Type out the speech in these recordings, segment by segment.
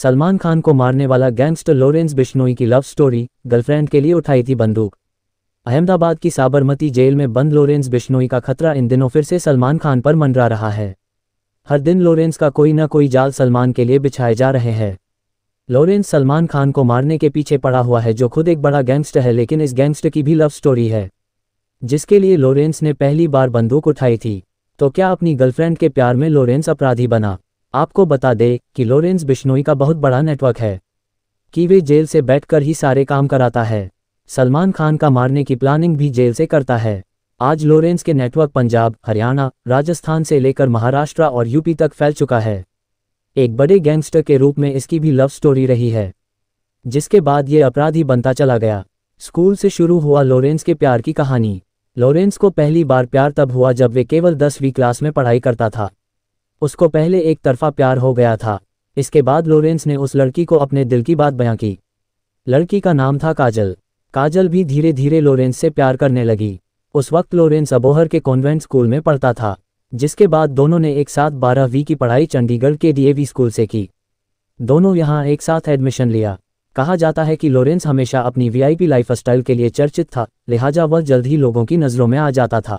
सलमान खान को मारने वाला गैंगस्टर लोरेंस बिश्नोई की लव स्टोरी गर्लफ्रेंड के लिए उठाई थी बंदूक अहमदाबाद की साबरमती जेल में बंद लोरेंस बिश्नोई का खतरा इन दिनों फिर से सलमान खान पर मंडरा रहा है हर दिन लोरेंस का कोई ना कोई जाल सलमान के लिए बिछाए जा रहे हैं लोरेंस सलमान खान को मारने के पीछे पड़ा हुआ है जो खुद एक बड़ा गैंगस्टर है लेकिन इस गैंगस्टर की भी लव स्टोरी है जिसके लिए लोरेंस ने पहली बार बंदूक उठाई थी तो क्या अपनी गर्लफ्रेंड के प्यार में लोरेंस अपराधी बना आपको बता दे कि लोरेंस बिश्नोई का बहुत बड़ा नेटवर्क है कि वे जेल से बैठकर ही सारे काम कराता है सलमान खान का मारने की प्लानिंग भी जेल से करता है आज लोरेंस के नेटवर्क पंजाब हरियाणा राजस्थान से लेकर महाराष्ट्र और यूपी तक फैल चुका है एक बड़े गैंगस्टर के रूप में इसकी भी लव स्टोरी रही है जिसके बाद ये अपराधी बनता चला गया स्कूल से शुरू हुआ लोरेंस के प्यार की कहानी लोरेंस को पहली बार प्यार तब हुआ जब वे केवल दसवीं क्लास में पढ़ाई करता था उसको पहले एक तरफा प्यार हो गया था इसके बाद लोरेंस ने उस लड़की को अपने दिल की बात बयां की लड़की का नाम था काजल काजल भी धीरे धीरे लोरेंस से प्यार करने लगी उस वक्त लोरेंस अबोहर के कॉन्वेंट स्कूल में पढ़ता था जिसके बाद दोनों ने एक साथ बारहवीं की पढ़ाई चंडीगढ़ के डीएवी स्कूल से की दोनों यहां एक साथ एडमिशन लिया कहा जाता है कि लोरेंस हमेशा अपनी वीआईपी लाइफस्टाइल के लिए चर्चित था लिहाजा वह जल्द ही लोगों की नज़रों में आ जाता था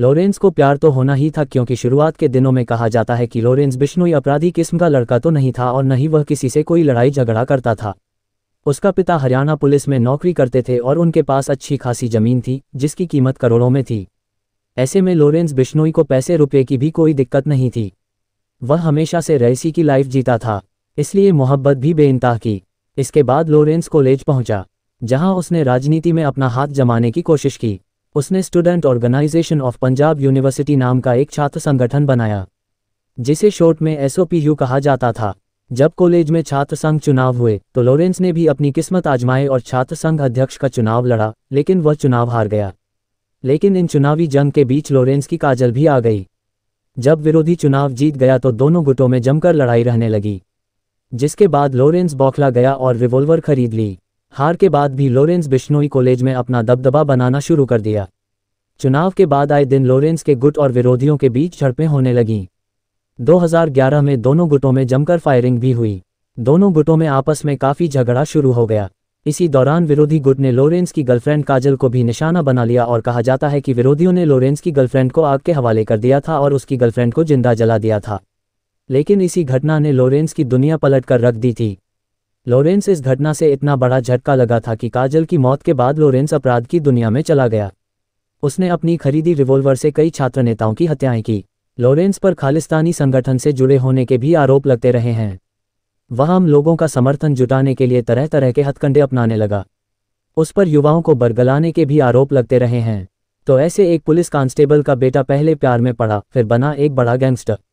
लॉरेंस को प्यार तो होना ही था क्योंकि शुरुआत के दिनों में कहा जाता है कि लॉरेंस बिश्नोई अपराधी किस्म का लड़का तो नहीं था और न ही वह किसी से कोई लड़ाई झगड़ा करता था उसका पिता हरियाणा पुलिस में नौकरी करते थे और उनके पास अच्छी खासी जमीन थी जिसकी कीमत करोड़ों में थी ऐसे में लॉरेंस बिश्नोई को पैसे रुपये की भी कोई दिक्कत नहीं थी वह हमेशा से रईसी की लाइफ जीता था इसलिए मोहब्बत भी बेइंतहा की इसके बाद लॉरेंस कॉलेज पहुंचा जहां उसने राजनीति में अपना हाथ जमाने की कोशिश की उसने student organisation of Punjab university नाम का एक छात्र संगठन बनाया जिसे शॉर्ट में एसओपीयू कहा जाता था जब कॉलेज में छात्र संघ चुनाव हुए तो लॉरेंस ने भी अपनी किस्मत आजमाए और छात्र संघ अध्यक्ष का चुनाव लड़ा लेकिन वह चुनाव हार गया लेकिन इन चुनावी जंग के बीच लॉरेंस की काजल भी आ गई जब विरोधी चुनाव जीत गया तो दोनों गुटों में जमकर लड़ाई रहने लगी जिसके बाद लॉरेंस बौखला गया और रिवॉल्वर खरीद ली हार के बाद भी लॉरेंस बिश्नोई कॉलेज में अपना दबदबा बनाना शुरू कर दिया चुनाव के बाद आए दिन लॉरेंस के गुट और विरोधियों के बीच झड़पें होने लगीं 2011 में दोनों गुटों में जमकर फायरिंग भी हुई दोनों गुटों में आपस में काफ़ी झगड़ा शुरू हो गया इसी दौरान विरोधी गुट ने लॉरेंस की गर्लफ्रेंड काजल को भी निशाना बना लिया और कहा जाता है कि विरोधियों ने लॉरेंस की गर्लफ्रेंड को आग के हवाले कर दिया था और उसकी गर्लफ्रेंड को जिंदा जला दिया था लेकिन इसी घटना ने लॉरेंस की दुनिया पलट कर रख दी थी लॉरेंस इस घटना से इतना बड़ा झटका लगा था कि काजल की मौत के बाद लॉरेंस अपराध की दुनिया में चला गया उसने अपनी खरीदी रिवॉल्वर से कई छात्र नेताओं की हत्याएं की लॉरेंस पर खालिस्तानी संगठन से जुड़े होने के भी आरोप लगते रहे हैं वह हम लोगों का समर्थन जुटाने के लिए तरह तरह के हथकंडे अपनाने लगा उस पर युवाओं को बरगलाने के भी आरोप लगते रहे हैं तो ऐसे एक पुलिस कांस्टेबल का बेटा पहले प्यार में पड़ा फिर बना एक बड़ा गैंगस्टर